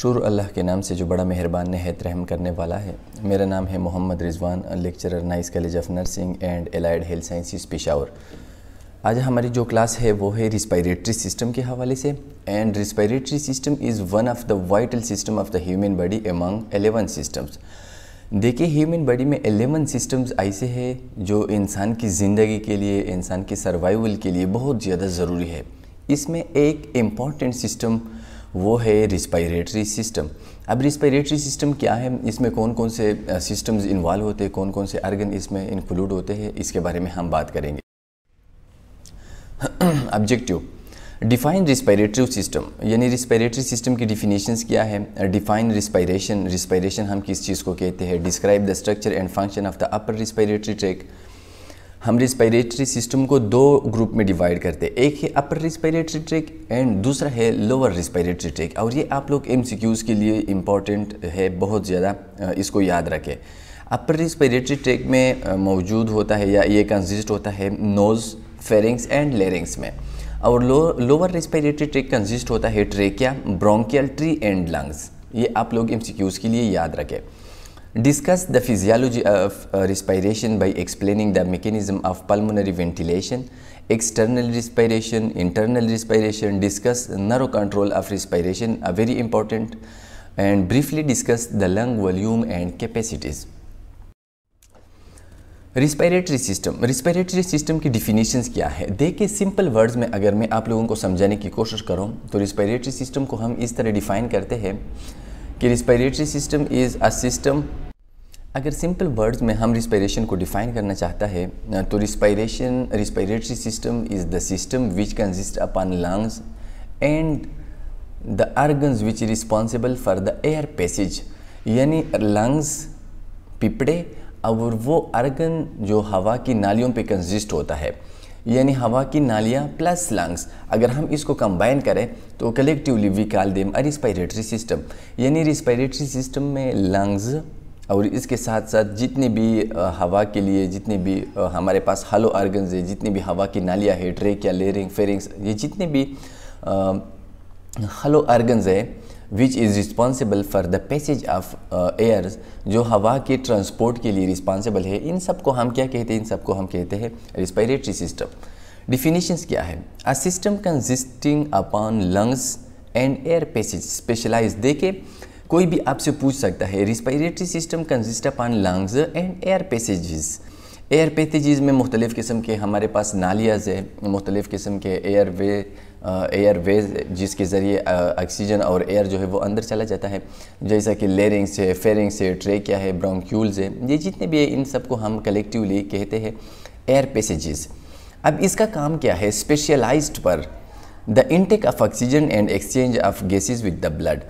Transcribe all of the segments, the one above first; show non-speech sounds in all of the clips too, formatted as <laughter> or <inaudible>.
शुरू अल्लाह के नाम से जो बड़ा मेहरबान नहत रहम करने वाला है मेरा नाम है Mohammad Rizwan lecturer Nice college of nursing and allied health sciences Peshawar आज हमारी जो क्लास है वो है रिस्पायरेटरी सिस्टम के हवाले से and respiratory system is one of the vital system of the human body among eleven systems देखिए ह्यूमन बॉडी में एलेवन सिस्टम्स ऐसे हैं जो इंसान की ज़िंदगी के लिए इंसान के सर्वाइवल के लिए बहुत ज़्यादा ज़रूरी है इसमें एक इम्पॉर्टेंट सिस्टम वो है रिस्पायरेटरी सिस्टम अब रिस्पायरेटरी सिस्टम क्या है इसमें कौन कौन से सिस्टम्स इन्वॉल्व होते हैं कौन कौन से अर्गन इसमें इंक्लूड होते हैं इसके बारे में हम बात करेंगे ऑब्जेक्टिव डिफाइन रिस्पायरेटरी सिस्टम यानी रिस्पायरेटरी सिस्टम की डिफिनेशंस क्या है डिफाइन रिस्पायरेशन रिस्पायरेशन हम किस चीज़ को कहते हैं describe the structure and function of the upper respiratory tract हम रिस्पायरेटरी सिस्टम को दो ग्रुप में डिवाइड करते हैं एक है अपर रिस्पायरेटरी ट्रैक एंड दूसरा है लोअर रिस्पायरेटरी ट्रैक और ये आप लोग एम के लिए इम्पॉर्टेंट है बहुत ज़्यादा इसको याद रखें अपर रिस्पायरेटरी ट्रैक में मौजूद होता है या ये कंजिस्ट होता है नोज़ फेरिंग्स एंड लेरिंग्स में और लोअर रिस्पायरेटरी ट्रैक कंजिस्ट होता है trachea bronchial tree and lungs ये आप लोग एम के लिए याद रखें Discuss the physiology of respiration by explaining the mechanism of pulmonary ventilation, external respiration, internal respiration, discuss narrow control of respiration a very important and briefly discuss the lung volume and capacities. Respiratory system respiratory system की definitions क्या है देखिए simple words में अगर मैं आप लोगों को समझाने की कोशिश करूँ तो रिस्पायरेटरी सिस्टम को हम इस तरह डिफाइन करते हैं कि respiratory system is a system अगर सिंपल वर्ड्स में हम रिस्पायरेशन को डिफाइन करना चाहता है तो respiration respiratory system is the system which consist upon lungs and the organs which responsible for the air passage यानी लंग्स पिपड़े और वो अर्गन जो हवा की नालियों पे कंसिस्ट होता है यानी हवा की नालियाँ प्लस लंग्स अगर हम इसको कंबाइन करें तो collectively we call them a respiratory system यानी रिस्पायरेटरी सिस्टम में लंग्स और इसके साथ साथ जितने भी हवा के लिए जितने भी हमारे पास हलो आर्गन्स है जितनी भी हवा की नालियाँ है ट्रेक या लेरिंग फेरिंग्स ये जितने भी हलो आर्गन्स है which is responsible for the passage of air जो हवा के ट्रांसपोर्ट के लिए रिस्पॉन्सिबल है इन सब को हम क्या कहते हैं इन सब को हम कहते हैं रिस्पायरेटरी सिस्टम डिफिनीशंस क्या है a system consisting upon lungs and air passage specialise देखें कोई भी आपसे पूछ सकता है respiratory system consist upon lungs and air passages air passages में मुख्तलिफ़ किस्म के हमारे पास नालियाज है मुख्तलिफ़ किस्म के एयर वे एयर वे जिसके ज़रिए ऑक्सीजन और एयर जो है वो अंदर चला जाता है जैसा कि लेरिंग्स है फेरिंग्स है ट्रेकिया है ब्रोंक्यूल्स है ये जितने भी है इन सब को हम कलेक्टिवली कहते हैं एयर पैसेजेस अब इसका काम क्या है स्पेशलाइज्ड पर the intake of oxygen and exchange of gases with the blood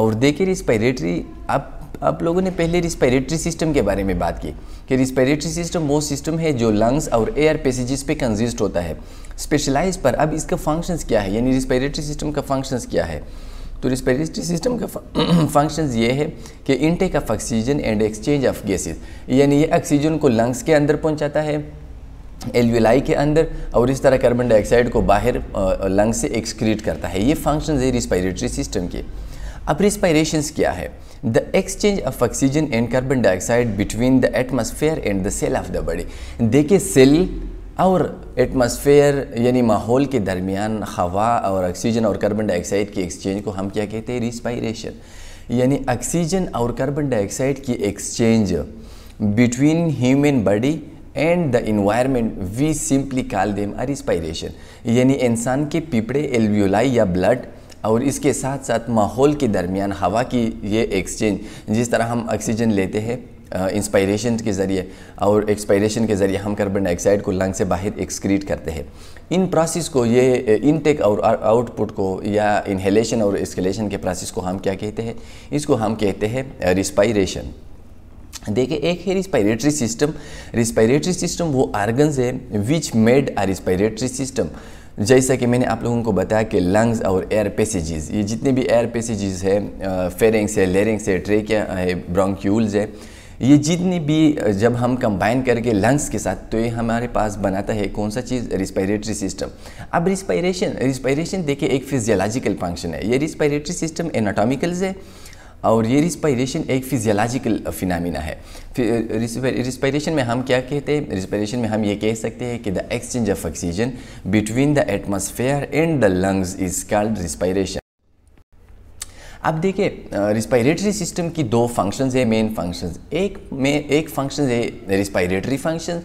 और देखिए रिस्पायरेटरी आप आप लोगों ने पहले रिस्पायरेटरी सिस्टम के बारे में बात की कि रिस्पायरेटरी सिस्टम वो सिस्टम है जो लंग्स और एयर पैसेजेस पे कंजिस्ट होता है स्पेशलाइज पर अब इसका फंक्शंस क्या है यानी रिस्पायरेटरी सिस्टम का फंक्शंस क्या है तो रिस्पायरेटरी सिस्टम का फंक्शंस <clears throat> ये है कि intake of oxygen and exchange of gases यानी ये ऑक्सीजन को लंग्स के अंदर पहुँचाता है एलवीलाई के अंदर और इस तरह कार्बन डाइऑक्साइड को बाहर लंग्स से एक्सक्रीट करता है ये फंक्शन है रिस्पायरेटरी सिस्टम के अब रिस्पायरेशन क्या है the exchange of oxygen and carbon dioxide between the atmosphere and the cell of the body देखिए सेल और एटमोसफेयर यानी माहौल के दरमियान हवा और ऑक्सीजन और कार्बन डाइऑक्साइड की एक्सचेंज को हम क्या कहते हैं रिस्पायरेशन यानी ऑक्सीजन और कार्बन डाइऑक्साइड की exchange between human body and the environment we simply call them a respiration यानी इंसान के पिपड़े एल्वियोलाई या ब्लड और इसके साथ साथ माहौल के दरमियान हवा की ये एक्सचेंज जिस तरह हम ऑक्सीजन लेते हैं इंस्पायरेशन के ज़रिए और एक्सपायरेशन के ज़रिए हम कार्बन डाइऑक्साइड को लंग से बाहर एक्सक्रीट करते हैं इन प्रोसेस को ये इनटेक और आउटपुट को या इन्हेलेशन और एक्सकलेशन के प्रोसेस को हम क्या कहते हैं इसको हम कहते हैं रिस्पायरेशन देखिए एक है रिस्पायरेटरी सिस्टम रिस्पायरेटरी सिस्टम वो आर्गन्स है which made a respiratory system जैसा कि मैंने आप लोगों को बताया कि लंग्स और एयर पैसेजेस ये जितने भी एयर पैसेजेस है फेरेंग्स है लेरेंग्स है ट्रेकिया है ब्रोंक्यूल्स है ये जितनी भी जब हम कंबाइन करके लंग्स के साथ तो ये हमारे पास बनाता है कौन सा चीज़ रिस्पायरेटरी सिस्टम अब रिस्पायरेशन रिस्पायरेशन देखिए एक फिजियोलॉजिकल फंक्शन है ये रिस्पायरेटरी सिस्टम एनाटॉमिकल्स है और ये रिस्पायरेशन एक फिजियोलॉजिकल फिनामिना है रिस्पायरेशन में हम क्या कहते हैं रिस्पायरेशन में हम ये कह सकते हैं कि the exchange of oxygen between the atmosphere and the lungs is called respiration अब देखिए रिस्पायरेटरी सिस्टम की दो फंक्शंस है मेन फंक्शंस एक में एक फंक्शन है रिस्पायरेटरी फंक्शन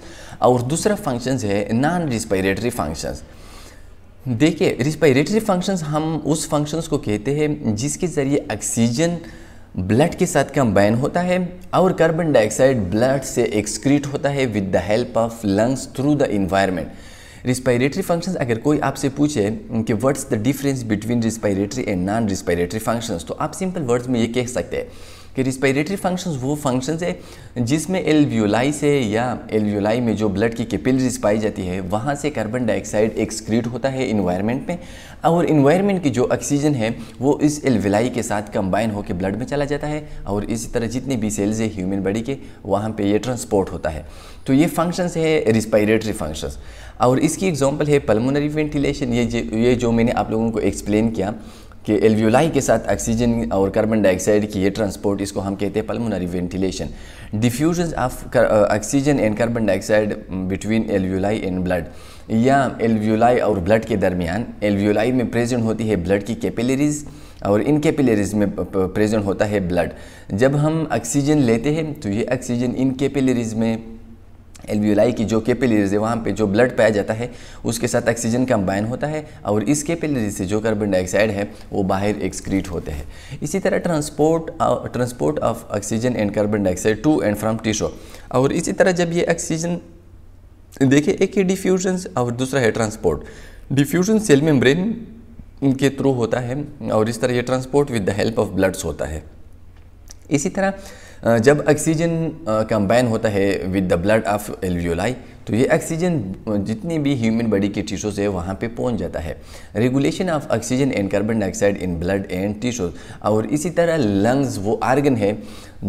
और दूसरा फंक्शन है नॉन रिस्पायरेटरी फंक्शंस देखिए रिस्पायरेटरी फंक्शंस हम उस फंक्शंस को कहते हैं जिसके ज़रिए ऑक्सीजन ब्लड के साथ कंबाइन होता है और कार्बन डाइऑक्साइड ब्लड से एक्सक्रीट होता है with the help of lungs through the environment respiratory functions अगर कोई आपसे पूछे कि what's the difference between respiratory and non respiratory functions तो आप सिंपल वर्ड्स में ये कह सकते हैं कि रिस्पायरेटरी फंक्शंस वो फंक्शंस है जिसमें एलव्यूलाई से या एलव्यूलाई में जो ब्लड की कैपिलरीज पाई जाती है वहाँ से कार्बन डाइऑक्साइड एक्सक्रीट होता है इन्वायरमेंट में और इन्वायरमेंट की जो ऑक्सीजन है वो इस एलव्यूलाई के साथ कंबाइन होकर ब्लड में चला जाता है और इसी तरह जितने भी सेल्स है ह्यूमन बॉडी के वहाँ पर यह ट्रांसपोर्ट होता है तो ये फंक्शंस है रिस्पायरेटरी फंक्शंस और इसकी एग्जाम्पल है पल्मोनरी वेंटिलेशन ये ये जो मैंने आप लोगों को एक्सप्लेन किया कि एलवियोलाई के साथ ऑक्सीजन और कार्बन डाइऑक्साइड की ये ट्रांसपोर्ट इसको हम कहते हैं pulmonary ventilation diffusion of oxygen and carbon dioxide between alveoli and blood या एलवियोलाई और ब्लड के दरमियान एलवियोलाई में प्रेजेंट होती है ब्लड की कैपिलरीज़ और इन कैपिलरीज में प्रेजेंट होता है ब्लड जब हम ऑक्सीजन लेते हैं तो ये ऑक्सीजन इन कैपिलरीज में एल्वियोलाई की जो कैपिलरीज है वहाँ पे जो ब्लड पाया जाता है उसके साथ ऑक्सीजन कंबाइन होता है और इस कैपिलरी से जो कार्बन डाइऑक्साइड है वो बाहर एक्सक्रीट होते हैं इसी तरह transport transport of oxygen and carbon dioxide to and from tissue और इसी तरह जब ये ऑक्सीजन देखिए एक ही डिफ्यूजन और दूसरा है ट्रांसपोर्ट डिफ्यूजन सेल ब्रेन के थ्रू होता है और इस तरह ये transport with the help of bloods होता है इसी तरह जब ऑक्सीजन कंबाइन होता है with the blood of alveoli तो ये ऑक्सीजन जितनी भी ह्यूमन बॉडी के टिशूज है वहाँ पे पहुँच जाता है regulation of oxygen and carbon dioxide in blood and tissues और इसी तरह लंग्स वो आर्गन है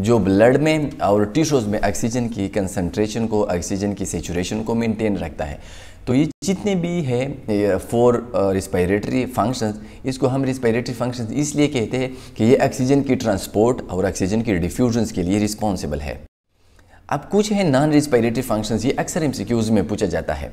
जो ब्लड में और टिशूज में ऑक्सीजन की कंसनट्रेशन को ऑक्सीजन की सेचुरेशन को मेनटेन रखता है तो ये जितने भी है फोर रिस्पायरेटरी फंक्शंस इसको हम रिस्पायरेटरी फंक्शंस इसलिए कहते हैं कि ये ऑक्सीजन की ट्रांसपोर्ट और ऑक्सीजन की डिफ्यूजन्स के लिए रिस्पॉन्सिबल है अब कुछ है नॉन रिस्पायरेटरी फंक्शंस ये अक्सर एम में पूछा जाता है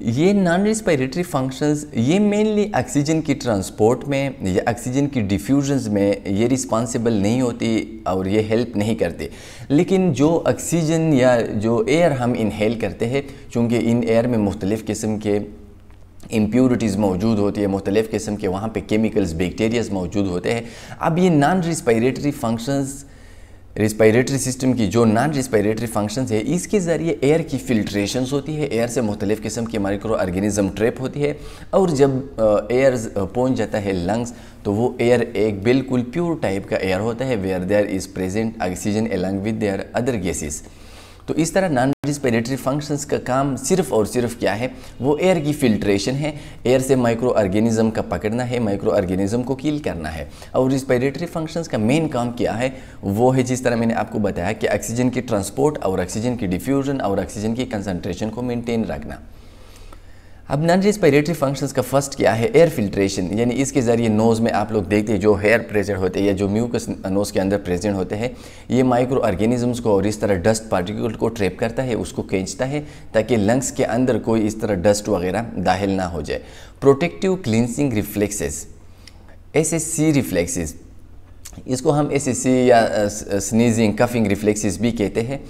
ये नॉन रिस्पायरेटरी फंक्शंस ये मेनली ऑक्सीजन की ट्रांसपोर्ट में या ऑक्सीजन की डिफ्यूजन्स में ये रिस्पॉन्सिबल नहीं होती और ये हेल्प नहीं करते लेकिन जो ऑक्सीजन या जो एयर हम इनहेल करते हैं क्योंकि इन एयर में मुख्तलिफ़ किस्म के इम्प्योरिटीज़ मौजूद होती है मुख्तलिफ़ किस्म के वहाँ पे केमिकल्स बैक्टीरियाज मौजूद होते हैं अब ये non respiratory functions respiratory system की जो नॉन रिस्पायरेटरी फंक्शंस है इसके ज़रिए एयर की फिल्ट्रेशन होती है एयर से मुख्तलिफ़ किस्म की माइक्रो ऑर्गेनिज्म ट्रैप होती है और जब एयर पहुंच जाता है लंग्स तो वो एयर एक बिल्कुल प्योर टाइप का एयर होता है where there is present oxygen along with their other gases तो इस तरह नॉन रिस्पिरेटरी फंक्शंस का काम सिर्फ और सिर्फ क्या है वो एयर की फिल्ट्रेशन है एयर से माइक्रो ऑर्गेनिज्म का पकड़ना है माइक्रो ऑर्गेनिज्म को कील करना है और रिस्पिरेटरी फंक्शंस का मेन काम क्या है वो है जिस तरह मैंने आपको बताया कि ऑक्सीजन की ट्रांसपोर्ट और ऑक्सीजन की डिफ्यूजन और ऑक्सीजन की कंसनट्रेशन को मेनटेन रखना अब नॉन रिस्पायरेटरी फंक्शंस का फर्स्ट क्या है एयर फिल्ट्रेशन यानी इसके ज़रिए नोज़ में आप लोग देखते हैं जो हेयर प्रेजेंट होते हैं या जो म्यूकस नोज़ के अंदर प्रेजेंट होते हैं ये माइक्रो ऑर्गेनिजम्स को और इस तरह डस्ट पार्टिकल को ट्रेप करता है उसको खींचता है ताकि लंग्स के अंदर कोई इस तरह डस्ट वगैरह दाहल ना हो जाए protective cleansing reflexes S S C reflexes इसको हम एस एस सी या स्नीजिंग कफिंग रिफ्लेक्सेस भी कहते हैं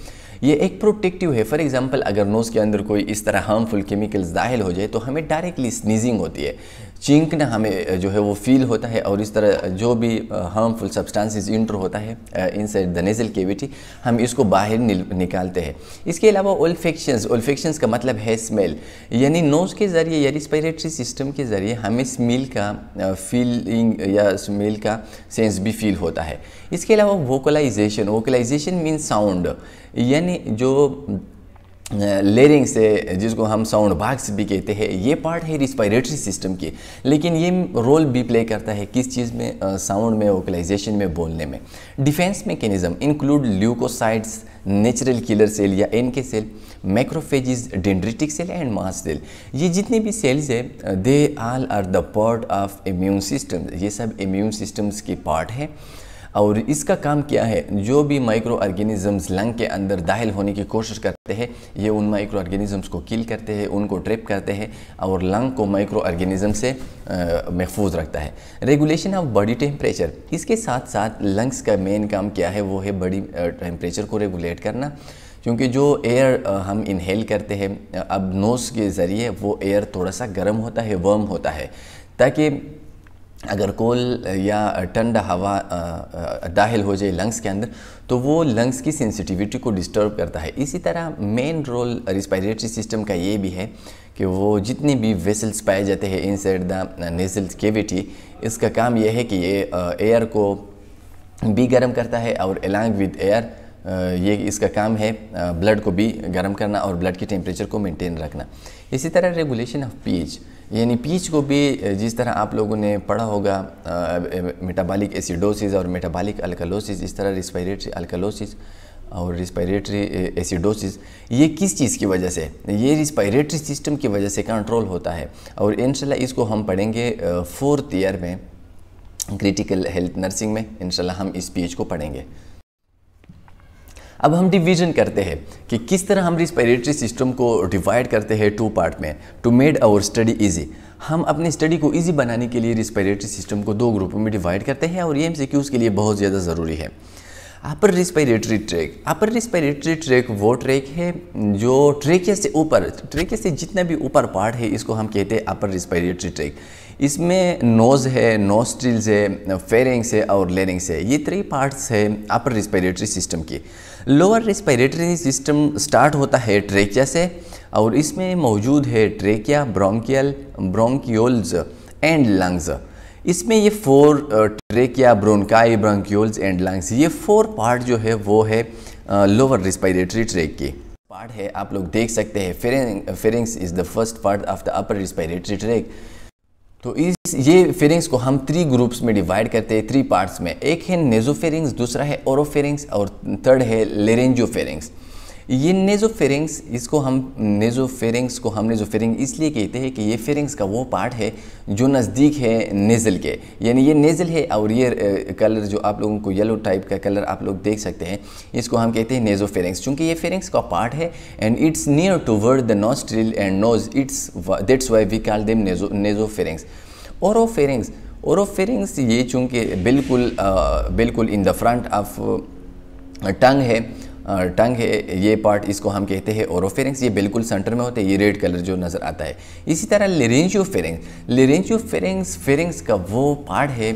ये एक प्रोटेक्टिव है फॉर एग्जाम्पल अगर नोज़ के अंदर कोई इस तरह हार्मफुल केमिकल्स दाखिल हो जाए तो हमें डायरेक्टली स्नीजिंग होती है चिंकना हमें जो है वो फील होता है और इस तरह जो भी हार्मफुल सब्सटेंसेस इंटर होता है इनसाइड द नेजल केविटी हम इसको बाहर निकालते हैं इसके अलावा ओल्फेक्शंस ओल्फेक्शंस का मतलब है स्मेल यानी नोज़ के ज़रिए या रिस्पायरेटरी सिस्टम के ज़रिए हमें स्मेल का फीलिंग या स्मेल का सेंस भी फील होता है इसके अलावा वोकलाइजेशन वोकलाइजेशन मीन साउंड यानी जो लेरिंग से जिसको हम साउंड बाक्स भी कहते हैं ये पार्ट है रिस्पायरेटरी सिस्टम की लेकिन ये रोल भी प्ले करता है किस चीज़ में साउंड में वोकलाइजेशन में बोलने में defence mechanism include leukocytes natural killer cell या N K cell macrophages dendritic cell and mast cell ये जितने भी सेल्स है they all are the part of immune system ये सब इम्यून सिस्टम्स की पार्ट है और इसका काम क्या है जो भी माइक्रो ऑर्गेनिजम्स लंग के अंदर दाहिल होने की कोशिश करते हैं ये उन माइक्रो ऑर्गेनिजम्स को किल करते हैं उनको ट्रेप करते हैं और लंग को माइक्रो ऑर्गेनिज्म से महफूज रखता है रेगुलेशन ऑफ बॉडी टेम्परेचर इसके साथ साथ लंग्स का मेन काम क्या है वो है बॉडी टेम्परेचर को रेगुलेट करना क्योंकि जो एयर हम इनहेल करते हैं अब नोज़ के ज़रिए वो एयर थोड़ा सा गर्म होता है वर्म होता है ताकि अगर कोल या ठंड हवा दाखिल हो जाए लंग्स के अंदर तो वो लंग्स की सेंसिटिविटी को डिस्टर्ब करता है इसी तरह मेन रोल रिस्पायरेटरी सिस्टम का ये भी है कि वो जितने भी वेसल्स पाए जाते हैं inside the nasal cavity इसका काम यह है कि ये एयर को भी गर्म करता है और एलॉन्ग विद एयर ये इसका काम है ब्लड को भी गर्म करना और ब्लड की टेम्परेचर को मेंटेन रखना इसी तरह रेगुलेशन ऑफ पीएच यानी पीच को भी जिस तरह आप लोगों ने पढ़ा होगा मेटाबॉलिक एसिडोसिस और मेटाबॉलिक अल्कलोसिस इस तरह रिस्पायरेटरी अल्कलोसिस और रिस्पायरेटरी एसिडोसिस ये किस चीज़ की वजह से ये रिस्पायरेटरी सिस्टम की वजह से कंट्रोल होता है और इनशाला इसको हम पढ़ेंगे फोर्थ ईयर में क्रिटिकल हेल्थ नर्सिंग में इनशाला हम इस पीच को पढ़ेंगे अब हम डिवीजन करते हैं कि किस तरह हम रिस्पायरेटरी सिस्टम को डिवाइड करते हैं टू पार्ट में to made our study easy हम अपनी स्टडी को इजी बनाने के लिए रिस्पायरेटरी सिस्टम को दो ग्रुपों में डिवाइड करते हैं और ये एम के लिए बहुत ज़्यादा ज़रूरी है upper respiratory tract upper respiratory tract वो ट्रैक है जो ट्रेकिया से ऊपर ट्रेकिया से जितना भी ऊपर पार्ट है इसको हम कहते हैं अपर रिस्पायरेटरी ट्रैक इसमें नोज़ है नोस्ट्रिल्स है फेरेंग्स है और लेरिंग्स है ये थ्री पार्ट्स है अपर रिस्पायरेटरी सिस्टम की लोअर रेस्पिरेटरी सिस्टम स्टार्ट होता है ट्रेकिया से और इसमें मौजूद है trachea bronchial bronchioles and lungs इसमें ये four trachea bronchi bronchioles and lungs ये फोर पार्ट जो है वो है लोअर रिस्पायरेटरी ट्रेक के पार्ट है आप लोग देख सकते हैं pharynx is the first part of the upper respiratory tract तो इस ये फेरिंग्स को हम थ्री ग्रुप्स में डिवाइड करते हैं थ्री पार्ट्स में एक है नेजोफेरिंग्स दूसरा है ओरोफेरिंग्स और थर्ड है फेरिंग्स ये फेरिंग्स इसको हम नेज़ो फेरिंग्स को हम फेरिंग इसलिए कहते हैं कि ये फेरिंग्स का वो पार्ट है जो नज़दीक है नेज़ल के यानी ये नेज़ल है और ये कलर जो आप लोगों को येलो टाइप का कलर आप लोग देख सकते हैं इसको हम कहते हैं नेज़ो फेरिंग्स चूँकि ये फेरिंग्स का पार्ट है and it's near toward the nostril and nose it's that's why we call them naso nasopharynx oropharynx और फेरिंग्स ये चूँकि बिल्कुल आ, बिल्कुल in the front of tongue है टंग है ये पार्ट इसको हम कहते हैं ओरोफेरेंस ये बिल्कुल सेंटर में होते हैं ये रेड कलर जो नज़र आता है इसी तरह लेरेंजियो फेरेंस लेरेंजियो फेरेंस फेरेंस का वो पार्ट है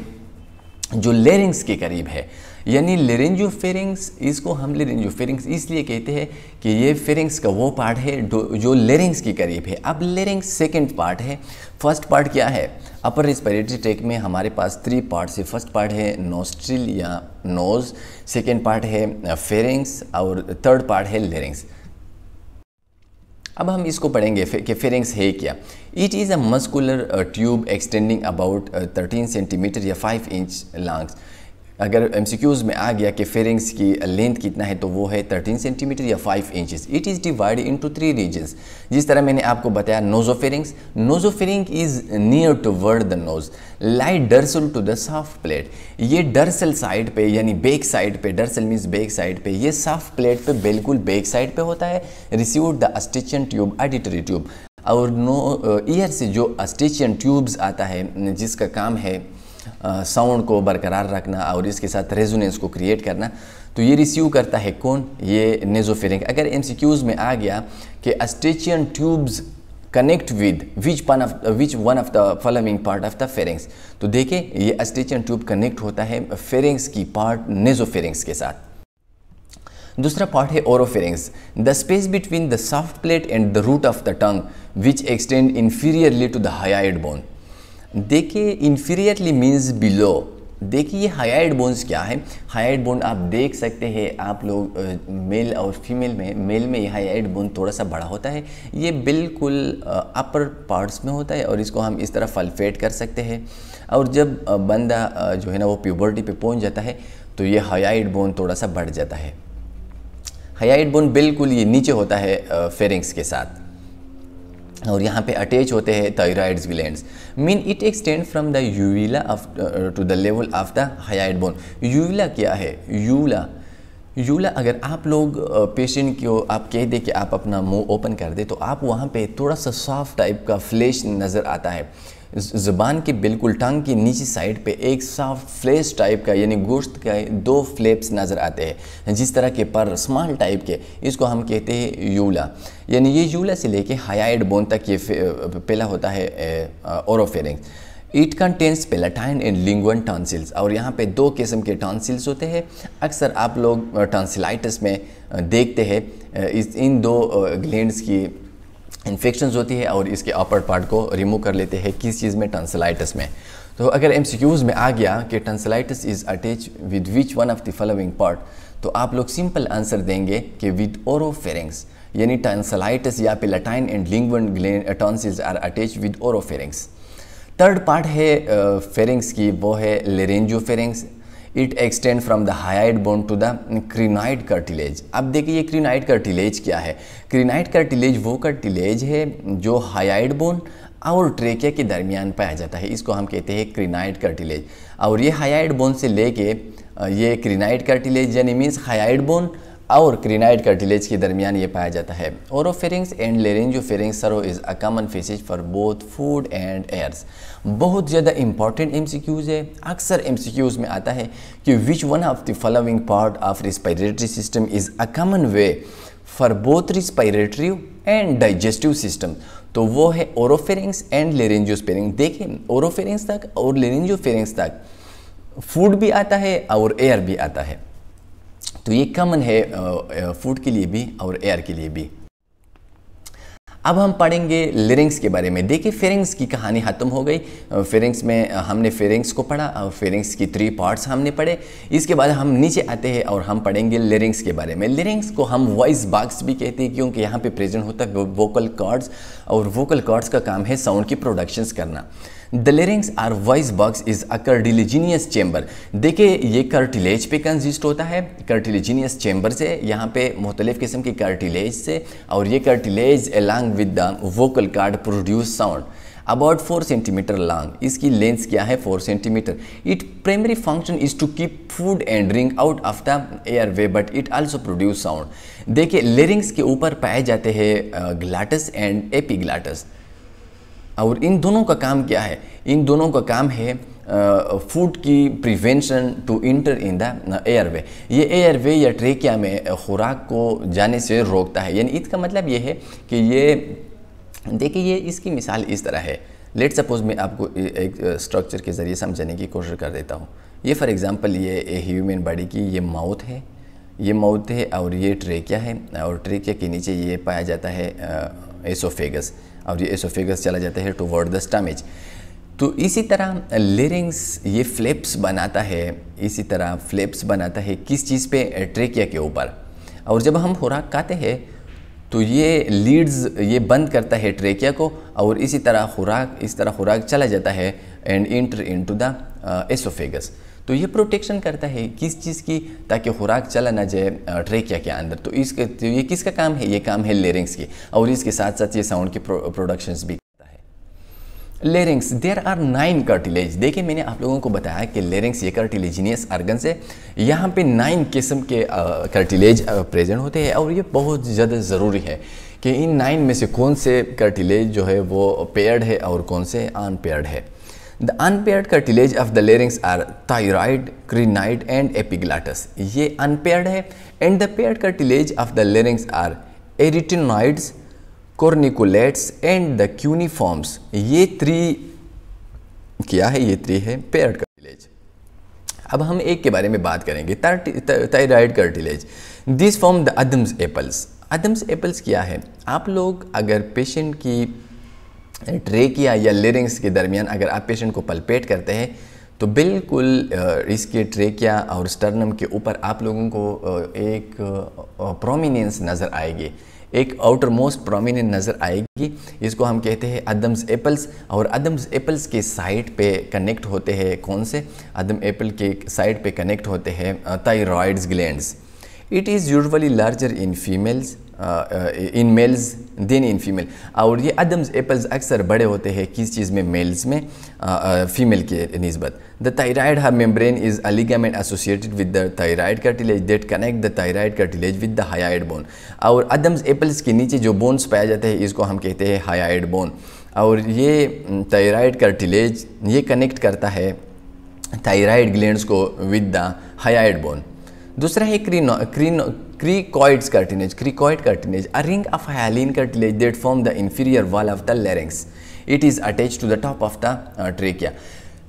जो लेरिंग्स के करीब है यानी लेरेंजो फेरिंग्स इसको हम लेरेंजो फेरिंग्स इसलिए कहते हैं कि ये फेरिंग्स का वो पार्ट है जो लेरिंग्स के करीब है अब लेरिंग्स सेकेंड पार्ट है फर्स्ट पार्ट क्या है अपर रिस्पायरेटरी ट्रैक में हमारे पास थ्री पार्ट से फर्स्ट पार्ट है नोस्ट्रिल या नोज़ सेकेंड पार्ट है फेरिंग्स और थर्ड पार्ट है लेरिंग्स अब हम इसको पढ़ेंगे कि फेरिंग्स है क्या it is a muscular tube extending about 13 centimetre या 5 इंच लॉन्ग्स अगर एम में आ गया कि फेरिंग्स की लेंथ कितना है तो वो है 13 सेंटीमीटर या 5 inches it is divide into three regions जिस तरह मैंने आपको बताया nasopharynx nasopharynx is near toward the nose light dorsal to the soft plate ये डर्सल साइड पे यानी बैक साइड पे डर्सल मीन्स बैक साइड पे ये साफ प्लेट पे बिल्कुल बैक साइड पे होता है receive the eustachian tube auditory tube और नो ईयर से जो अस्टिचन ट्यूब्स आता है जिसका काम है साउंड को बरकरार रखना और इसके साथ रेजोनेंस को क्रिएट करना तो ये रिसीव करता है कौन ये नेजोफेरिंग अगर एम में आ गया कि eustachian tubes connect with which one of which one of the following part of the pharynx तो देखें ये अस्टेचियन ट्यूब कनेक्ट होता है फेरेंग्स की पार्ट नेजोफेरिंग्स के साथ दूसरा पार्ट है oropharynx the space between the soft plate and the root of the tongue which extend inferiorly to the hyoid bone देखिए इन्फीरियरली मीन्स बिलो देखिए ये हाइड बोन्स क्या है हाइड बोन आप देख सकते हैं आप लोग मेल और फीमेल में मेल में ये हाइड बोन थोड़ा सा बड़ा होता है ये बिल्कुल अपर पार्ट्स में होता है और इसको हम इस तरह फलफेट कर सकते हैं और जब बंदा जो है ना वो प्योबर्टी पे पहुंच जाता है तो ये हाइड बोन थोड़ा सा बढ़ जाता है हाइड बोन बिल्कुल ये नीचे होता है फेरिंग्स के साथ और यहाँ पे अटैच होते हैं thyroids gland mean it extend from the uvula to the level of the hyoid bone uvula क्या है यूला यूला अगर आप लोग पेशेंट uh, को आप कह दें कि आप अपना मुंह ओपन कर दे तो आप वहाँ पे थोड़ा सा सॉफ्ट टाइप का फ्लेश नज़र आता है ज़बान के बिल्कुल टंग की नीचे साइड पे एक साफ फ्लेश टाइप का यानी गोश्त का दो फ्लेप्स नज़र आते हैं जिस तरह के पर स्मॉल टाइप के इसको हम कहते हैं यूला यानी ये यूला से लेके हायाइड बोन तक ये पहला होता है oropharynx it contains palatine and lingual tonsils और यहाँ पे दो किस्म के टॉन्सिल्स होते हैं अक्सर आप लोग टॉन्सिलाइटिस में देखते हैं इस इन दो ग्लैंड्स की इन्फेक्शन होती है और इसके अपर पार्ट को रिमूव कर लेते हैं किस चीज़ में टंसलाइटस में तो अगर एम में आ गया कि tonsillitis is attach with which one of the following part तो आप लोग सिंपल आंसर देंगे कि विद ओरोफेरेंस यानी टंसलाइटस या फिर palatine and lingual tonsils are attach with oropharynx third part है फेरेंस uh, की वो है laryngopharynx it extend from the hyoid bone to the cricoid cartilage अब देखिए ये क्रीनाइट कर्टिलेज क्या है क्रिनाइड कर्टिलेज वो कर्टिलेज है जो हाइड बोन और ट्रेकिया के दरमियान पाया जाता है इसको हम कहते हैं क्रीनाइट कर्टिलेज और ये हाइड बोन से लेके ये क्रीनाइट कर्टिलेज यानी मीन्स हाइड बोन और क्रीनाइट कर्टिलेज के दरमियान ये पाया जाता है ओरोफेरिंग्स एंड लेरेंजोफेरिंग्स सरो is a common passage for both food and airs बहुत ज़्यादा इंपॉर्टेंट एम है अक्सर एम में आता है कि which one of the following part of respiratory system is a common way for both respiratory and digestive system तो वो है ओरोफेरेंस एंड स्पेरिंग देखें ओरोफेरेंस तक और लेरेंजियोफेरेंस तक फूड भी आता है और एयर भी आता है तो ये कॉमन है फूड के लिए भी और एयर के लिए भी अब हम पढ़ेंगे लिरिंग्स के बारे में देखिए फेरिंग्स की कहानी ख़त्म हो गई फेरिंग्स में हमने फेरिंग्स को पढ़ा और फेरिंग्स की थ्री पार्ट्स हमने पढ़े इसके बाद हम नीचे आते हैं और हम पढ़ेंगे लिरिंग्स के बारे में लिरिंग्स को हम वॉइस बाग्स भी कहते हैं क्योंकि यहाँ पे प्रेजेंट होता है वोकल कॉर्ड्स और वोकल कॉर्ड्स का काम है साउंड की प्रोडक्शंस करना the larynx or voice box is a cartilaginous chamber देखिए ये कर्टिलेज पे कंजिस्ट होता है कर्टिलेजीनियस चैम्बर से यहाँ पे मुख्तलिफ़ किस्म की कर्टिलेज से और ये cartilage along with the vocal cord produce sound about four centimetre long इसकी लेंथ क्या है four centimetre it primary function is to keep food and drink out of the airway but it also produce sound देखिए larynx के ऊपर पाए जाते हैं ग्लाटस and AP ग्लाटस और इन दोनों का काम क्या है इन दोनों का काम है फूड की prevention to enter in the airway ये एयरवे या ट्रेकिया में खुराक को जाने से रोकता है यानी इसका मतलब ये है कि ये देखिए ये इसकी मिसाल इस तरह है लेट सपोज मैं आपको एक स्ट्रक्चर के ज़रिए समझने की कोशिश कर देता हूँ ये फॉर एग्ज़ाम्पल ये ह्यूमन बॉडी की ये माउथ है ये माउथ है और ये ट्रेकिया है और ट्रेकिया के नीचे ये पाया जाता है एसोफेगस और ये एसोफेगस चला जाता है टुवर्ड द स्टमेज तो इसी तरह लेरिंग्स uh, ये फ्लेप्स बनाता है इसी तरह फ्लेप्स बनाता है किस चीज़ पे ट्रेकिया uh, के ऊपर और जब हम खुराक खाते हैं तो ये लीड्स ये बंद करता है ट्रेकिया को और इसी तरह खुराक इस तरह खुराक चला जाता है and enter into the oesophagus तो ये प्रोटेक्शन करता है किस चीज़ की ताकि खुराक चला ना जाए ट्रेकिया के अंदर तो इसके तो ये किसका काम है ये काम है लेरिंग्स की और इसके साथ साथ ये साउंड के प्रो, प्रोडक्शंस भी है larynx there are nine cartilage देखिए मैंने आप लोगों को बताया कि लेरिंग्स ये कर्टिलेजिनियस आर्गन से यहाँ पे नाइन किस्म के कर्टिलेज प्रेजेंट होते हैं और ये बहुत ज़्यादा ज़रूरी है कि इन नाइन में से कौन से कर्टिलेज जो है वो पेयर्ड है और कौन से अनपेयर्ड है the unpaired cartilage of the larynx are thyroid cricoid and epiglottis ये अनपेयर्ड है and the paired cartilage of the larynx are arytenoids corniculates and the cuneiforms ये थ्री क्या है ये थ्री है पेयर्ड कर्टिलेज अब हम एक के बारे में बात करेंगे thyroid cartilage this form the Adam's apples Adam's apples क्या है आप लोग अगर पेशेंट की ट्रेकिया या लिरिंग्स के दरमियान अगर आप पेशेंट को पलपेट करते हैं तो बिल्कुल इसके ट्रेकिया और स्टर्नम के ऊपर आप लोगों को एक प्रोमिनेंस नज़र आएगी एक आउटर मोस्ट प्रोमिनेंट नज़र आएगी इसको हम कहते हैं अदम्स एप्पल्स और अदम्स एप्पल्स के साइड पे कनेक्ट होते हैं कौन से अदम एप्पल के साइड पे कनेक्ट होते हैं thyroids glands it is usually larger in females in males than in female और ये अदम्स एपल्स अक्सर बड़े होते हैं किस चीज़ में मेल्स में फीमेल uh, uh, के नस्बत the thyrohyoid membrane is a ligament associated with the thyroid cartilage that connect the thyroid cartilage with the hyoid bone और अदम्स एप्पल्स के नीचे जो बोन्स पाए जाते हैं इसको हम कहते हैं हायाइड बोन और ये थायराइड mm, कार्टिलेज ये कनेक्ट करता है थायराइड ग्लैंड्स को विद द हायाइड बोन दूसरा है क्रीनो क्रीनो cricoids cartilage. Cricoid cartilage, a ring of hyaline cartilage that form the inferior wall of the larynx it is attach to the top of the trachea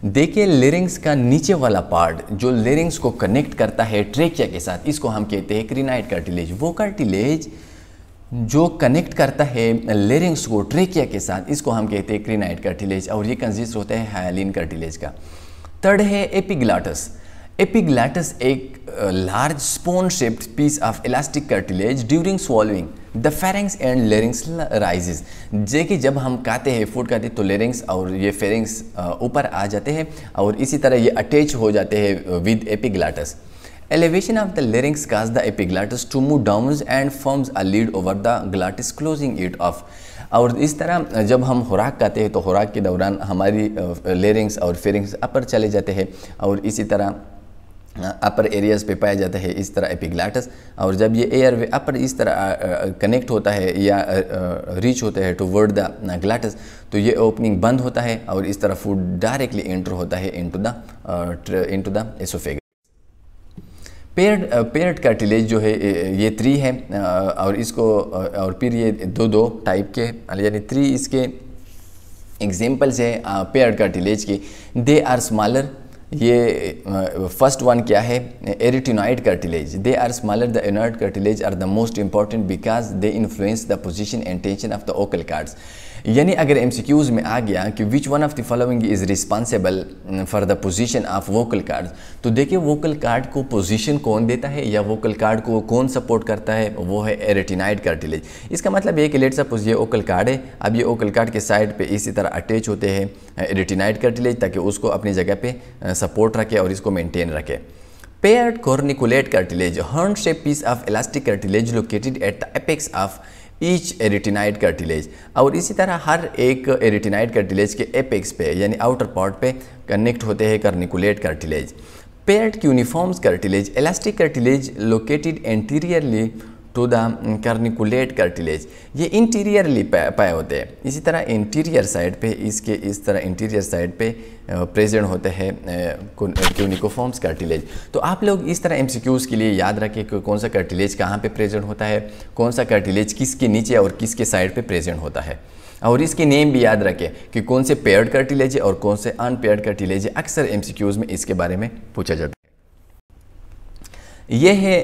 देखिए larynx का नीचे वाला part जो larynx को कनेक्ट करता है ट्रेकिया के साथ इसको हम कहते हैं क्रीनाइट कार्टिलेज वो कार्टिलेज जो कनेक्ट करता है लेरिंग्स को ट्रेकिया के साथ इसको हम कहते हैं क्रीनाइट कार्टिलेज और ये कंजिस्ट होता है हायालिन कार्टिलेज का थर्ड है एपिग्लाटस एपिग्लैटिस एक large spoon shaped piece of elastic cartilage during swallowing the pharynx and larynx rises जे कि जब हम खाते हैं फूड खाते तो लेरिंग्स और ये फेरिंग्स uh, ऊपर आ जाते हैं और इसी तरह ये अटैच हो जाते हैं with epiglottis elevation of the larynx causes the epiglottis to move down and forms a lid over the glottis closing it off और इस तरह uh, जब हम खुराक खाते हैं तो खुराक के दौरान हमारी लेरिंग्स uh, और फेरिंग्स अपर चले जाते हैं और इसी तरह अपर एरियाज पे पाया जाता है इस तरह एपिग्लाटस और जब ये एयर अपर इस तरह कनेक्ट होता है या रीच होता है टू वर्ड द ग्लाटस तो ये ओपनिंग बंद होता है और इस तरह फूड डायरेक्टली एंटर होता है into the into the oesophagus paired paired cartilage जो है ये थ्री है और इसको और फिर ये दो दो टाइप के यानी थ्री इसके एग्जाम्पल्स है पेयर्ड कार्टिलेज के दे आर स्मॉलर ये फर्स्ट वन क्या है arytenoid cartilage they are smaller the arytenoid cartilage are the most important because they influence the position and tension of the vocal cords यानी अगर एम में आ गया कि which one of the following is responsible for the position of vocal cord तो देखिए vocal card को पोजिशन कौन देता है या वोकल कार्ड को कौन सपोर्ट करता है वो है एरेटिनाइड कार्टिलेज इसका मतलब ये कि लेट सपोज ये ओकल कार्ड है अब ये ओकल कार्ड के साइड पे इसी तरह अटैच होते हैं एरेटिनाइड कार्टिलेज ताकि उसको अपनी जगह पर सपोर्ट रखे और इसको मेंटेन रखे paired corniculate cartilage horn shape piece of elastic cartilage located at the apex of each arytenoid cartilage और इसी तरह हर एक एरिटिनाइड कर्टिलेज के एपेक्स पे यानी आउटर पार्ट पे कनेक्ट होते हैं corniculate cartilage paired cuneiform cartilage elastic cartilage located anteriorly to the corniculate cartilage ये इंटीरियरली पाए होते हैं इसी तरह इंटीरियर साइड पे इसके इस तरह इंटीरियर साइड पे प्रेजेंट होते हैं क्यूनिकोफॉर्म्स कर्टिलेज तो आप लोग इस तरह एमसीक्यूज के लिए याद रखें कि कौन सा कर्टिलेज कहाँ पे प्रेजेंट होता है कौन सा कर्टिलेज किसके नीचे और किसके साइड पे प्रेजेंट होता है और इसके नेम भी याद रखें कि कौन से पेयर्ड कर्टिलेज है और कौन से अनपेयर्ड कर्टिलेज है अक्सर एमसीक्यूज में इसके बारे में पूछा जाता है ये है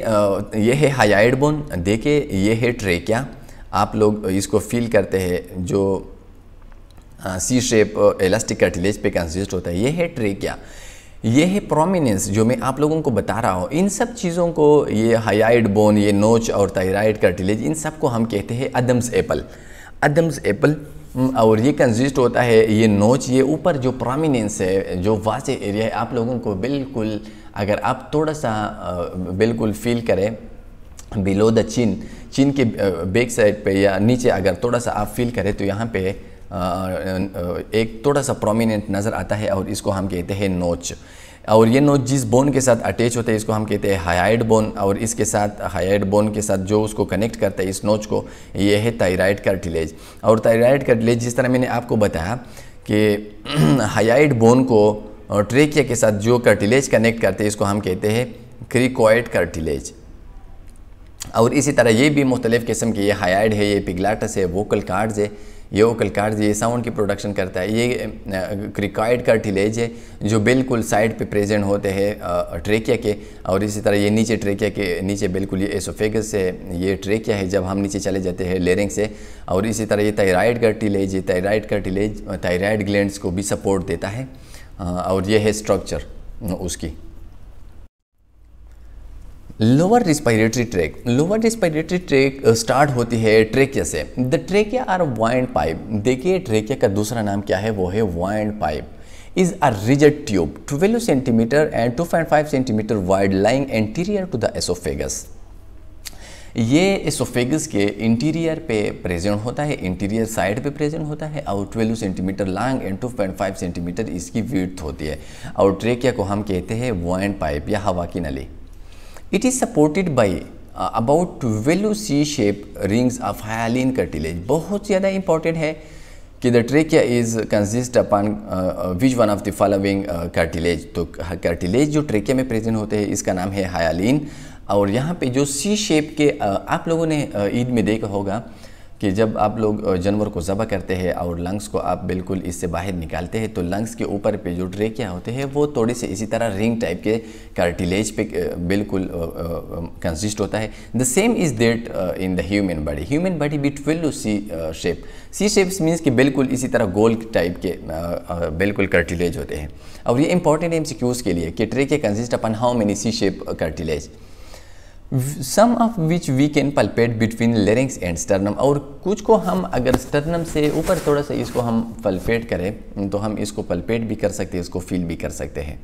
ये है हाईड बोन देखे ये है ट्रेकिया आप लोग इसको फील करते हैं जो सी शेप एलास्टिक कर्टिलेज पे कंसिस्ट होता है ये है ट्रेकिया ये है प्रोमिनेंस जो मैं आप लोगों को बता रहा हूँ इन सब चीज़ों को ये हाईड बोन ये नोच और थाइराइड कर्टिलेज इन सब को हम कहते हैं अदम्स एप्पल अदम्स एप्पल हम्म, और ये कंजिस्ट होता है ये नोच ये ऊपर जो प्रोमिनेंस है जो वाज एरिया है आप लोगों को बिल्कुल अगर आप थोड़ा सा बिल्कुल फील करें बिलो द चिन चिन के बैक साइड पे या नीचे अगर थोड़ा सा आप फील करें तो यहाँ पे एक थोड़ा सा प्रोमिनेंट नज़र आता है और इसको हम कहते हैं नोच और ये नोच जिस बोन के साथ अटैच होता है इसको हम कहते हैं हायाइड बोन और इसके साथ हायाइड बोन के साथ जो उसको कनेक्ट करता है इस नोच को ये है थायराइड कार्टिलेज और थायराइड कार्टिलेज जिस तरह मैंने आपको बताया कि हायाइड <clears throat> बोन को ट्रेकिया के साथ जो कार्टिलेज कनेक्ट करते हैं इसको हम कहते हैं क्रिकोइड कार्टिलेज और इसी तरह ये भी मुख्तलिफ़ किस्म के ये हायाइड है ये पिगलाटस है वोकल कार्ड्स है ये ओकलकार ये साउंड की प्रोडक्शन करता है ये क्रिकॉइड टिलेज है जो बिल्कुल साइड पे प्रेजेंट होते हैं ट्रेकिया के और इसी तरह ये नीचे ट्रेकिया के नीचे बिल्कुल ये एसोफेगस से ये ट्रेकिया है जब हम नीचे चले जाते हैं लेरिंग से और इसी तरह ये थायराइड टिलेज ये थायराइड टिलेज थायराइड ग्लैंड को भी सपोर्ट देता है और ये है स्ट्रक्चर उसकी lower respiratory tract lower respiratory tract start होती है ट्रेकिया से the trachea or windpipe देखिए ट्रेकिया का दूसरा नाम क्या है वो है windpipe is a rigid tube 12 centimetre and 2.5 centimetre wide lying anterior to the oesophagus ये एसोफेगस के इंटीरियर पे प्रेजेंट होता है इंटीरियर साइड पे प्रेजेंट होता है और 12 सेंटीमीटर लॉन्ग एंड 2.5 सेंटीमीटर इसकी विड्थ होती है और ट्रेकिया को हम कहते हैं वाइन पाइप या हवा की नली It is supported by uh, about 12 C shape rings of hyaline cartilage. बहुत ज़्यादा important है कि the trachea is consist upon uh, which one of the following uh, cartilage. तो cartilage जो trachea में present होते हैं इसका नाम है hyaline और यहाँ पे जो C shape के uh, आप लोगों ने ईद uh, में देखा होगा uh, कि जब आप लोग जानवर को ज़बह करते हैं और लंग्स को आप बिल्कुल इससे बाहर निकालते हैं तो लंग्स के ऊपर पे जो ट्रेकियाँ होते हैं वो थोड़े से इसी तरह रिंग टाइप के कार्टिलेज पे बिल्कुल कंसिस्ट होता है the same is that in the human body human body be twelve C shape C shapes means कि बिल्कुल इसी तरह गोल टाइप के बिल्कुल कार्टिलेज होते हैं और ये इंपॉर्टेंट एम के लिए कि trachea consist upon how many C shape cartilage some of which we can palpate between larynx and sternum और कुछ को हम अगर स्टर्नम से ऊपर थोड़ा सा इसको हम पल्पेट करें तो हम इसको पल्पेट भी कर सकते हैं इसको फील भी कर सकते हैं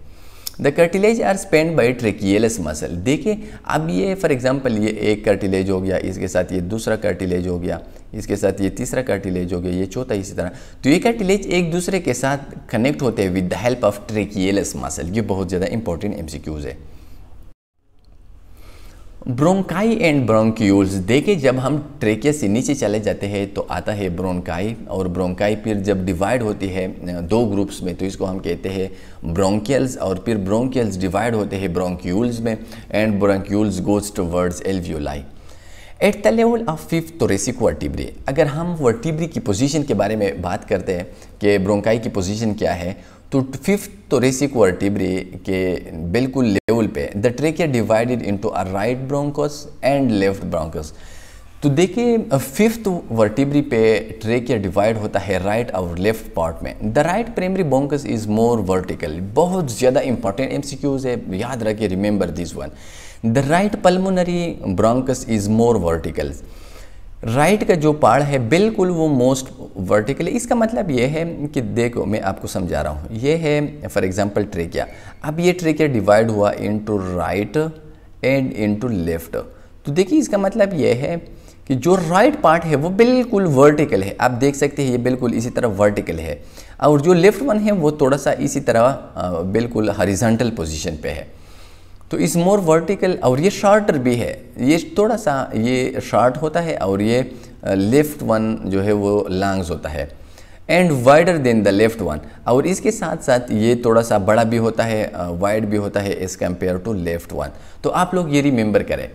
the cartilage are spanned by trachealis muscle देखिए अब ये फॉर एग्जाम्पल ये एक कर्टिलेज हो गया इसके साथ ये दूसरा कर्टिलेज हो गया इसके साथ ये तीसरा कर्टिलेज हो गया ये चौथा इसी तरह तो ये कर्टिलेज एक दूसरे के साथ कनेक्ट होते हैं with the help of trachealis muscle ये बहुत ज़्यादा इंपॉर्टेंट एम है ब्रोंकाई एंड ब्रोंक्यूल्स देखिए जब हम ट्रेके से नीचे चले जाते हैं तो आता है ब्रोंकाई और ब्रोंकाई फिर जब डिवाइड होती है दो ग्रुप्स में तो इसको हम कहते हैं ब्रोंकियल्स और फिर ब्रोंकियल्स डिवाइड होते हैं ब्रोंक्यूल्स में and bronchioles goes towards alveoli at the level of fifth तो वर्टिब्री अगर हम वर्टिब्री की पोजीशन के बारे में बात करते हैं कि ब्रोंकाई की पोजीशन क्या है तो फिफ्थ तो रेसिक वर्टिब्री के बिल्कुल लेवल पे the trachea divided into a right bronchus and left bronchus तो देखिए फिफ्थ वर्टिब्री पे ट्रेकिया डिवाइड होता है राइट और लेफ्ट पार्ट में the right primary bronchus is more vertical बहुत ज़्यादा इंपॉर्टेंट क्यूज है याद रखिए remember this one the right pulmonary bronchus is more verticals right right का जो पार्ट है बिल्कुल वो मोस्ट है इसका मतलब ये है कि देखो मैं आपको समझा रहा हूँ ये है फॉर एग्जांपल ट्रेकिया अब ये ट्रेकिया डिवाइड हुआ into right and into left तो देखिए इसका मतलब ये है कि जो राइट right पार्ट है वो बिल्कुल वर्टिकल है आप देख सकते हैं ये बिल्कुल इसी तरह वर्टिकल है और जो लेफ्ट वन है वो थोड़ा सा इसी तरह बिल्कुल हरिजेंटल पोजिशन पर है तो इस मोर वर्टिकल और ये शार्टर भी है ये थोड़ा सा ये शार्ट होता है और ये लेफ़्ट वन जो है वो लॉन्ग्स होता है and wider than the left one और इसके साथ साथ ये थोड़ा सा बड़ा भी होता है वाइड भी होता है as compare to left one तो आप लोग ये रिमेंबर करें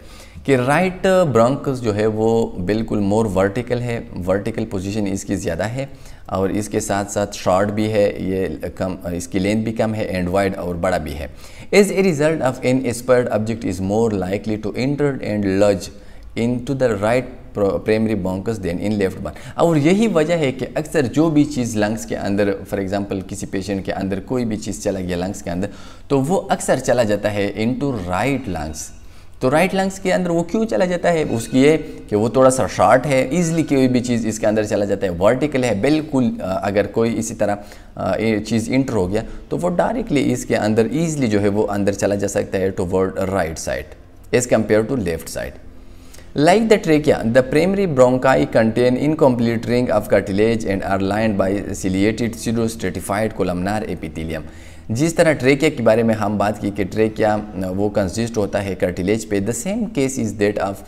कि राइट ब्रॉन्कस जो है वो बिल्कुल मोर वर्टिकल है वर्टिकल पोजीशन इसकी ज़्यादा है और इसके साथ साथ शॉर्ट भी है ये कम इसकी लेंथ भी कम है एंड वाइड और बड़ा भी है a result of in an object is more likely to enter and lodge in to the right primary bronchus than in left बार और यही वजह है कि अक्सर जो भी चीज़ लंग्स के अंदर फॉर एग्जांपल किसी पेशेंट के अंदर कोई भी चीज़ चला गया लंग्स के अंदर तो वो अक्सर चला जाता है इनटू राइट लंग्स तो राइट लंग्स के अंदर वो क्यों चला जाता है उसकी ये कि वो थोड़ा सा शॉर्ट है ईजिली कोई भी चीज़ इसके अंदर चला जाता है वर्टिकल है बिल्कुल अगर कोई इसी तरह ये चीज़ इंटर हो गया तो वो डायरेक्टली इसके अंदर ईजिली जो है वो अंदर चला जा सकता है towards right side as compare to left side the trachea the primary bronchi contain incomplete ring of of and are lined by ciliated pseudostratified columnar epithelium. जिस तरह ट्रेकिया के बारे में हम बात की कि ट्रेकिया वो कंसिस्ट होता है कर्टिलेज पे the same case is that of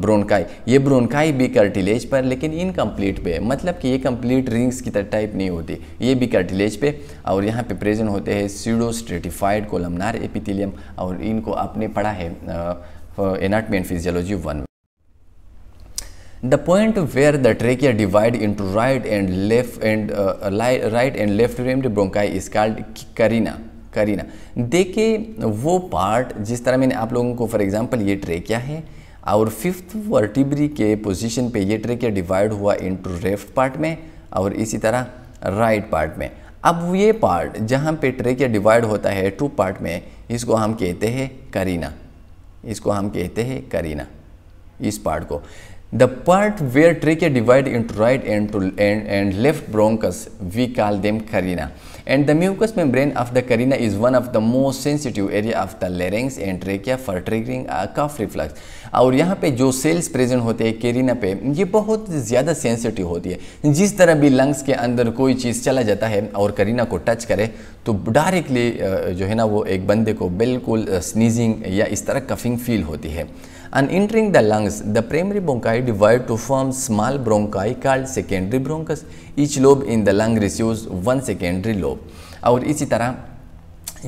bronchi ये ब्रोनकाई भी कर्टिलेज पर लेकिन इनकम्प्लीट पे मतलब कि ये कम्प्लीट रिंग्स की तरह टाइप नहीं होती ये भी कर्टिलेज पे और यहाँ पे प्रेजेंट होते हैं सीडोस्ट्रेटिफाइड कोलमनार एपिथिलियम और इनको आपने पढ़ा है anatomy and physiology one the point where the trachea divide in to right and left and right and left rimmed bronchi is called carina देखिए वो पार्ट जिस तरह मैंने आप लोगों को फॉर एग्जांपल ये ट्रेकिया है और फिफ्थ वर्टिब्री के पोजीशन पे ये ट्रेकिया डिवाइड हुआ इंटू लेफ्ट पार्ट में और इसी तरह राइट पार्ट में अब ये पार्ट जहाँ पे ट्रेकिया डिवाइड होता है टू पार्ट में इसको हम कहते हैं करीना इसको हम कहते हैं करीना इस पार्ट को the part where trachea divide in to right and to and and left bronchus we call them carina and the mucous membrane of the carina is one of the most sensitive area of the larynx and trachea for triggering cough reflex और यहाँ पे जो cells present होते हैं करीना पे ये बहुत ज़्यादा सेंसिटिव होती है जिस तरह भी लंग्स के अंदर कोई चीज़ चला जाता है और करीना को टच करे तो डायरेक्टली जो है ना वो एक बंदे को बिल्कुल स्नीजिंग या इस तरह कफिंग फील होती है and entering the lungs, the primary bronchi divide to form small bronchi called secondary bronchus. Each lobe in the lung receives one secondary lobe. aur isi tarah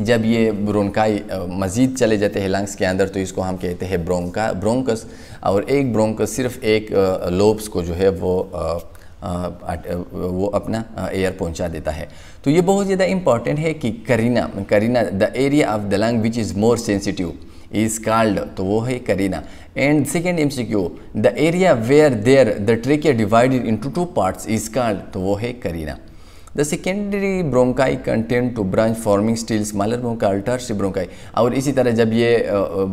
जब ये ब्रोंकाई मज़ीद चले जाते हैं लंग्स के अंदर तो इसको हम कहते हैं ब्रोंका ब्रोंकस और एक ब्रोंकस सिर्फ एक लोब्स को जो है वो आ, वो अपना एयर पहुंचा देता है तो ये बहुत ज़्यादा इम्पॉर्टेंट है कि carina carina the area of the lung which is more sensitive is called तो वो है carina and second M C Q the area where there the trachea divided into two parts is called तो वो है carina the secondary bronchi content to branch forming स्टील्स smaller bronchi अल्टर्सी bronchi और इसी तरह जब ये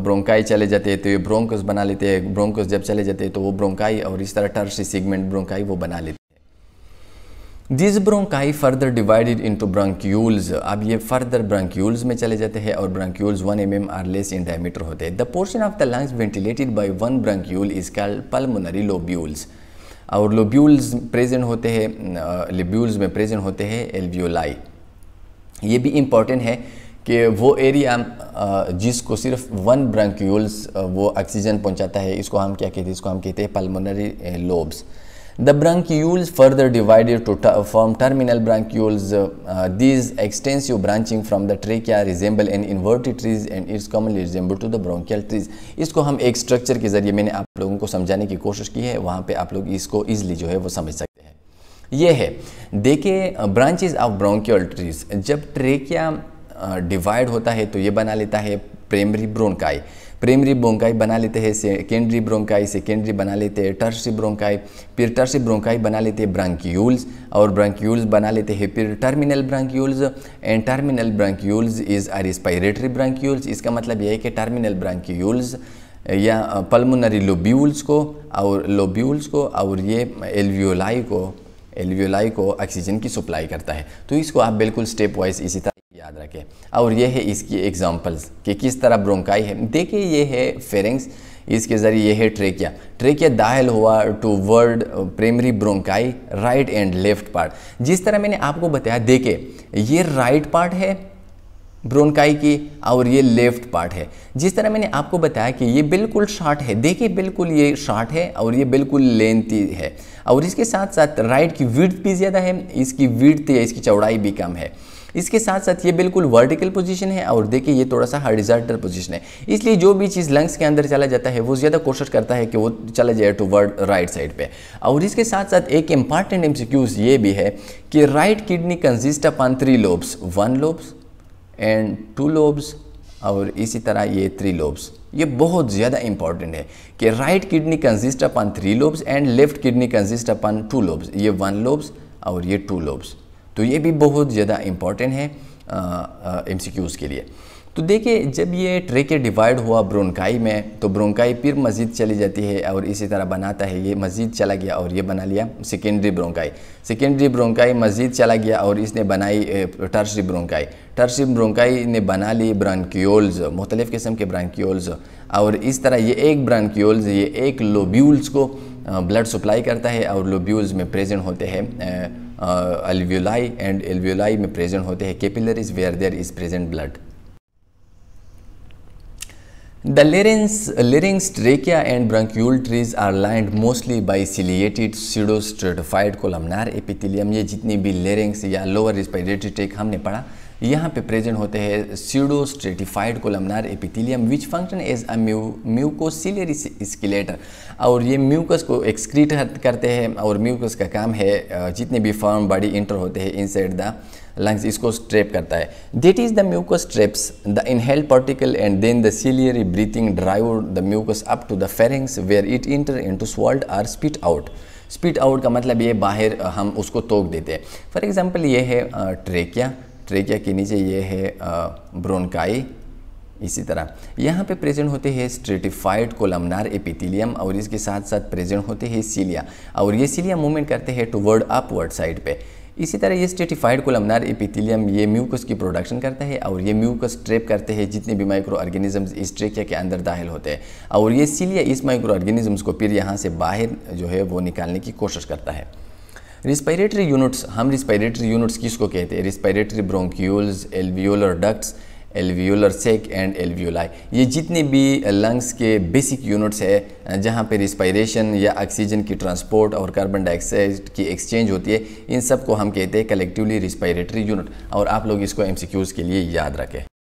ब्रोंकाई चले जाते हैं तो ये ब्रोंकस बना लेते हैं ब्रोंकस जब चले जाते हैं तो वो ब्रोंकाई और इस तरह टर्सी सेगमेंट ब्रोंकाई वो बना लेते हैं this bronchi further divided into bronchioles अब ये फर्दर ब्रांक्यूल्स में चले जाते हैं और bronchioles one M M or less in diameter होते हैं the portion of the lungs ventilated by one bronchiole is called pulmonary lobules और लोब्यूल्स प्रेजेंट होते हैं लिब्यूल्स में प्रेजेंट होते हैं एल्वियोलाई ये भी इम्पॉर्टेंट है कि वो एरिया जिसको सिर्फ वन ब्रांक्यूल्स वो ऑक्सीजन पहुंचाता है इसको हम क्या कहते हैं इसको हम कहते हैं pulmonary lobes The bronchioles further divided to form terminal bronchioles. Uh, these extensive branching from the trachea resemble an inverted trees and is commonly resemble to the bronchial trees. इसको हम एक स्ट्रक्चर के जरिए मैंने आप लोगों को समझाने की कोशिश की है वहाँ पे आप लोग इसको ईजिली जो है वो समझ सकते हैं ये है देखिए ब्रांचेज ऑफ ब्रोंकियल ट्रीज जब ट्रेकिया डिवाइड होता है तो ये बना लेता है प्राइमरी ब्रोनकाई प्रेमरी ब्रोंकाई बना लेते हैं सेकेंडरी ब्रोंकाई सेकेंडरी बना लेते हैं टर्सरी ब्रोंकाई फिर टर्सरी ब्रोंकाई बना लेते हैं ब्रांक्यूल्स और ब्रांक्यूल्स बना लेते हैं फिर terminal bronchioles and terminal bronchioles is are respiratory bronchioles इसका मतलब यह है कि टर्मिनल ब्रांक्यूल्स या पल्मोनरी लोब्यूल्स को और लोब्यूल्स को और ये एल्वियोलाई को एलवीओलाई को ऑक्सीजन की सप्लाई करता है तो इसको आप बिल्कुल स्टेप वाइज इसी तरह याद रखें और ये है इसकी एग्जांपल्स कि किस तरह ब्रोंकाई है देखिए ये है फेरिंग्स इसके ज़रिए ये है ट्रेकिया ट्रेकिया दाहल हुआ towards primary bronchi right and left part जिस तरह मैंने आपको बताया देखे ये राइट पार्ट है ब्रोनकाई की और ये लेफ्ट पार्ट है जिस तरह मैंने आपको बताया कि ये बिल्कुल शार्ट है देखिए बिल्कुल ये शार्ट है और ये बिल्कुल लेंथी है और इसके साथ साथ राइट की विड्थ भी ज़्यादा है इसकी विड्थ या इसकी चौड़ाई भी कम है इसके साथ साथ ये बिल्कुल वर्टिकल पोजीशन है और देखिए ये थोड़ा सा हॉरिजॉन्टल पोजीशन है इसलिए जो भी चीज़ लंग्स के अंदर चला जाता है वो ज़्यादा कोशिश करता है कि वो चला जाए टू वर्ड राइट साइड पे और इसके साथ साथ एक इंपॉर्टेंट एम्सिक्यूज ये भी है कि right kidney consist upon three lobes one lobes and two lobes और इसी तरह ये थ्री लोब्स ये बहुत ज़्यादा इंपॉर्टेंट है कि right kidney consist upon three lobes and left kidney consist upon two lobes ये वन लोब्स और ये टू लोब्स तो ये भी बहुत ज़्यादा इम्पॉर्टेंट है एम के लिए तो देखिए जब ये ट्रेके डिवाइड हुआ ब्रोंकाई में तो ब्रोंकाई फिर मस्जिद चली जाती है और इसी तरह बनाता है ये मस्जिद चला गया और ये बना लिया सेकेंडरी ब्रोंकाई सेकेंडरी ब्रोंकाई मस्जिद चला गया और इसने बनाई टर्सरी ब्रोंकाई टर्सरी ब्रोंकाई ने बना ली ब्रांक्योल्स मुख्तलिफ़ किस्म के ब्रांक्योल्स और इस तरह ये एक ब्रांक्योल्स ये एक लोब्यूल्स को ब्लड सप्लाई करता है और लोब्यूल्स में प्रेजेंट होते हैं एलव्यूलाई एंड एलव्यूलाई में प्रेजेंट होते हैं capillaries where there is present blood the larynx larynx trachea and bronchiole trees are lined mostly by ciliated pseudostratified columnar epithelium ये जितनी भी लेरिंग्स या लोअर रिस्पायरेटरी ट्रेक हमने पढ़ा यहाँ पे प्रेजेंट होते हैं pseudostratified columnar epithelium which function as a म्यू म्यूकोसिलरी स्किलेटर और ये म्यूकस को एक्सक्रीट करते हैं और म्यूकस का काम है जितने भी फॉर्म बॉडी इंटर होते हैं इनसाइड द लंग्स इसको स्ट्रेप करता है that is the mucus traps the inhale particle and then the ciliary beating drive the mucus up to the pharynx where it enter in to swallowed or spit out spit out का मतलब ये बाहर हम उसको तोक देते हैं for example ये है ट्रेकिया ट्रेकिया के नीचे ये है ब्रोनकाई इसी तरह यहाँ पे प्रेजेंट होते हैं स्ट्रेटिफाइड कोलमनार एपिथिलियम और इसके साथ साथ प्रेजेंट होते हैं सीलिया और ये सीलिया मूवमेंट करते हैं टुवर्ड अपवर्ड साइड पे इसी तरह ये स्टेटिफाइड कोलमनार एपिथिलियम ये म्यूकस की प्रोडक्शन करता है और ये म्यूकस ट्रेप करते हैं जितने भी माइक्रो ऑर्गेनिजम्स इस ट्रेकिया के अंदर दाखिल होते हैं और ये सीलिया इस माइक्रो ऑर्गेनिजम्स को फिर यहाँ से बाहर जो है वो निकालने की कोशिश करता है रिस्पायरेटरी यूनिट्स हम रिस्पायरेटरी यूनिट्स किसको कहते हैं respiratory bronchioles alveolar ducts alveolar sac and alveoli ये जितने भी लंग्स के बेसिक यूनिट्स है जहाँ पे रिस्पायरेशन या ऑक्सीजन की ट्रांसपोर्ट और कार्बन डाइऑक्साइड की एक्सचेंज होती है इन सब को हम कहते हैं कलेक्टिवली रिस्पायरेटरी यूनिट और आप लोग इसको एम के लिए याद रखें